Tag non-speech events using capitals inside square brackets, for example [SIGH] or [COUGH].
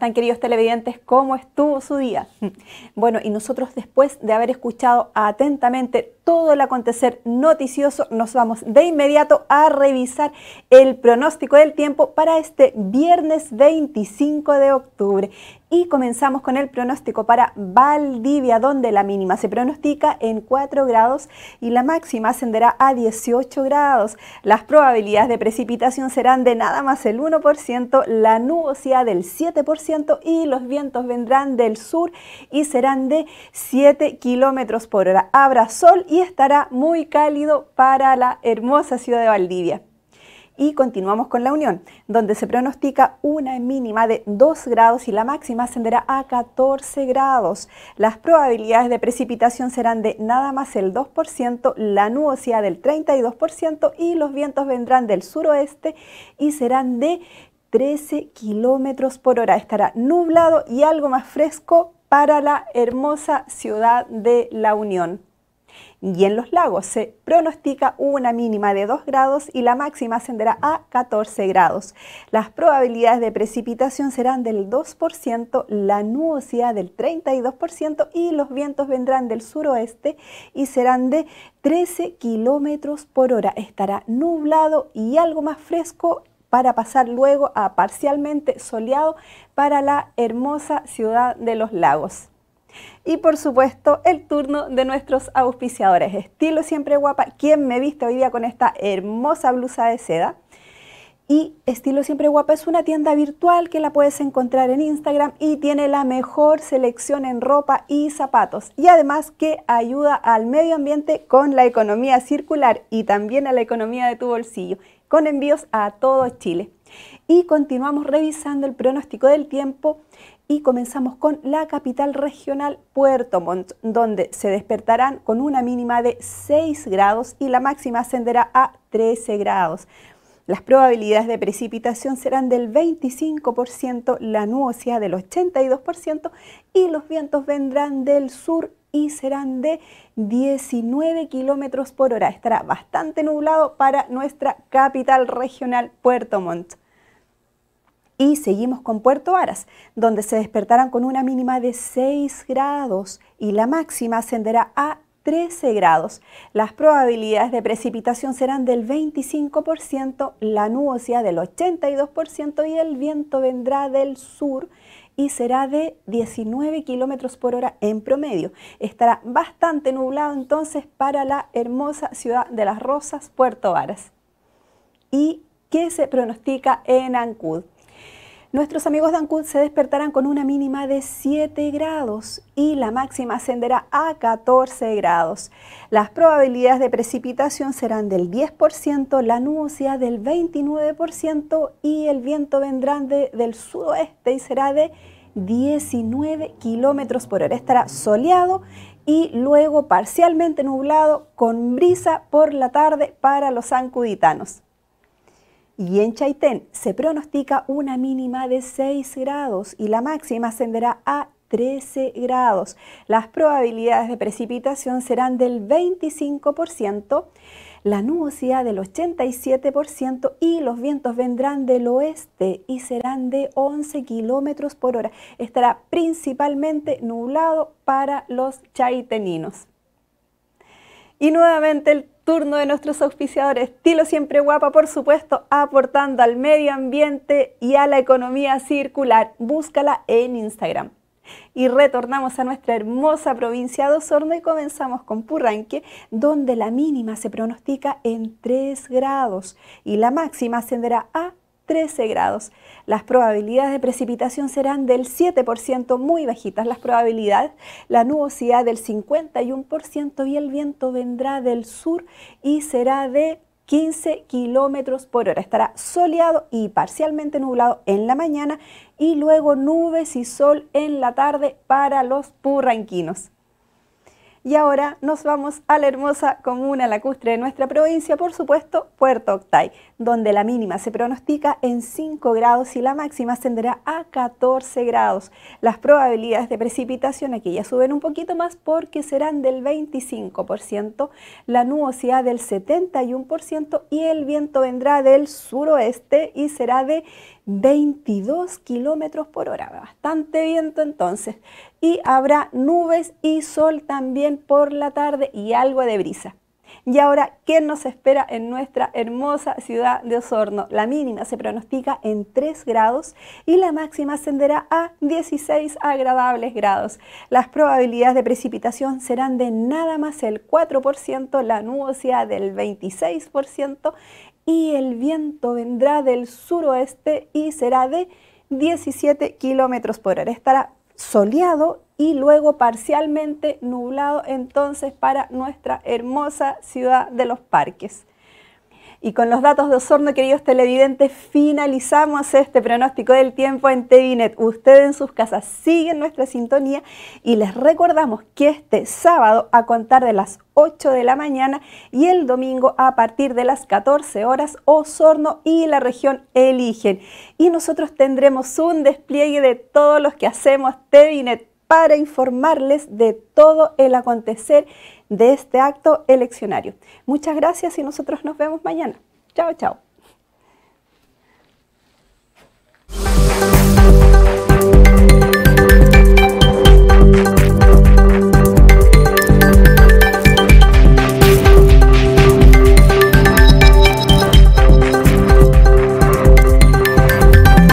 están queridos televidentes? ¿Cómo estuvo su día? [LAUGHS] Bueno, y nosotros después de haber escuchado atentamente todo el acontecer noticioso, nos vamos de inmediato a revisar el pronóstico del tiempo para este viernes 25 de octubre. Y comenzamos con el pronóstico para Valdivia, donde la mínima se pronostica en 4 grados y la máxima ascenderá a 18 grados. Las probabilidades de precipitación serán de nada más el 1%, la nubosidad del 7% y los vientos vendrán del sur y serán de 7 kilómetros por hora. Habrá sol y estará muy cálido para la hermosa ciudad de Valdivia. Y continuamos con la Unión, donde se pronostica una mínima de 2 grados y la máxima ascenderá a 14 grados. Las probabilidades de precipitación serán de nada más el 2%, la nubosidad del 32% y los vientos vendrán del suroeste y serán de 13 kilómetros por hora. Estará nublado y algo más fresco para la hermosa ciudad de La Unión y en los lagos se pronostica una mínima de 2 grados y la máxima ascenderá a 14 grados. Las probabilidades de precipitación serán del 2%, la nubosidad del 32% y los vientos vendrán del suroeste y serán de 13 kilómetros por hora. Estará nublado y algo más fresco para pasar luego a parcialmente soleado para la hermosa ciudad de los lagos. Y por supuesto, el turno de nuestros auspiciadores. Estilo Siempre Guapa, quien me viste hoy día con esta hermosa blusa de seda. Y Estilo Siempre Guapa es una tienda virtual que la puedes encontrar en Instagram y tiene la mejor selección en ropa y zapatos. Y además que ayuda al medio ambiente con la economía circular y también a la economía de tu bolsillo, con envíos a todo Chile. Y continuamos revisando el pronóstico del tiempo y comenzamos con la capital regional Puerto Montt, donde se despertarán con una mínima de 6 grados y la máxima ascenderá a 13 grados. Las probabilidades de precipitación serán del 25%, la nubosidad del 82% y los vientos vendrán del sur y serán de 19 kilómetros por hora. Estará bastante nublado para nuestra capital regional Puerto Montt y seguimos con Puerto Aras, donde se despertarán con una mínima de 6 grados y la máxima ascenderá a 13 grados. Las probabilidades de precipitación serán del 25%, la nubosidad del 82% y el viento vendrá del sur y será de 19 kilómetros por hora en promedio. Estará bastante nublado entonces para la hermosa ciudad de Las Rosas, Puerto Varas. ¿Y qué se pronostica en Ancud? Nuestros amigos de Ancud se despertarán con una mínima de 7 grados y la máxima ascenderá a 14 grados. Las probabilidades de precipitación serán del 10%, la nubosidad del 29% y el viento vendrá del sudoeste y será de 19 kilómetros por hora. Estará soleado y luego parcialmente nublado con brisa por la tarde para los ancuditanos. Y en Chaitén se pronostica una mínima de 6 grados y la máxima ascenderá a 13 grados. Las probabilidades de precipitación serán del 25%, la nubosidad del 87% y los vientos vendrán del oeste y serán de 11 kilómetros por hora. Estará principalmente nublado para los chaiteninos. Y nuevamente el turno de nuestros auspiciadores, estilo siempre guapa, por supuesto, aportando al medio ambiente y a la economía circular. Búscala en Instagram. Y retornamos a nuestra hermosa provincia de Osorno y comenzamos con Purranque, donde la mínima se pronostica en 3 grados y la máxima ascenderá a 13 grados. Las probabilidades de precipitación serán del 7%, muy bajitas las probabilidades, la nubosidad del 51% y el viento vendrá del sur y será de 15 kilómetros por hora. Estará soleado y parcialmente nublado en la mañana y luego nubes y sol en la tarde para los purranquinos. Y ahora nos vamos a la hermosa comuna lacustre de nuestra provincia, por supuesto, Puerto Octay, donde la mínima se pronostica en 5 grados y la máxima ascenderá a 14 grados. Las probabilidades de precipitación aquí ya suben un poquito más porque serán del 25%, la nubosidad del 71% y el viento vendrá del suroeste y será de 22 kilómetros por hora, bastante viento entonces. Y habrá nubes y sol también por la tarde y algo de brisa. Y ahora, ¿qué nos espera en nuestra hermosa ciudad de Osorno? La mínima se pronostica en 3 grados y la máxima ascenderá a 16 agradables grados. Las probabilidades de precipitación serán de nada más el 4%, la nubosidad del 26% y el viento vendrá del suroeste y será de 17 kilómetros por hora. Estará soleado y luego parcialmente nublado entonces para nuestra hermosa ciudad de los parques. Y con los datos de Osorno, queridos televidentes, finalizamos este pronóstico del tiempo en Tevinet. Ustedes en sus casas siguen nuestra sintonía y les recordamos que este sábado a contar de las 8 de la mañana y el domingo a partir de las 14 horas Osorno y la región eligen. Y nosotros tendremos un despliegue de todos los que hacemos Tevinet para informarles de todo el acontecer de este acto eleccionario. Muchas gracias y nosotros nos vemos mañana. Chao, chao.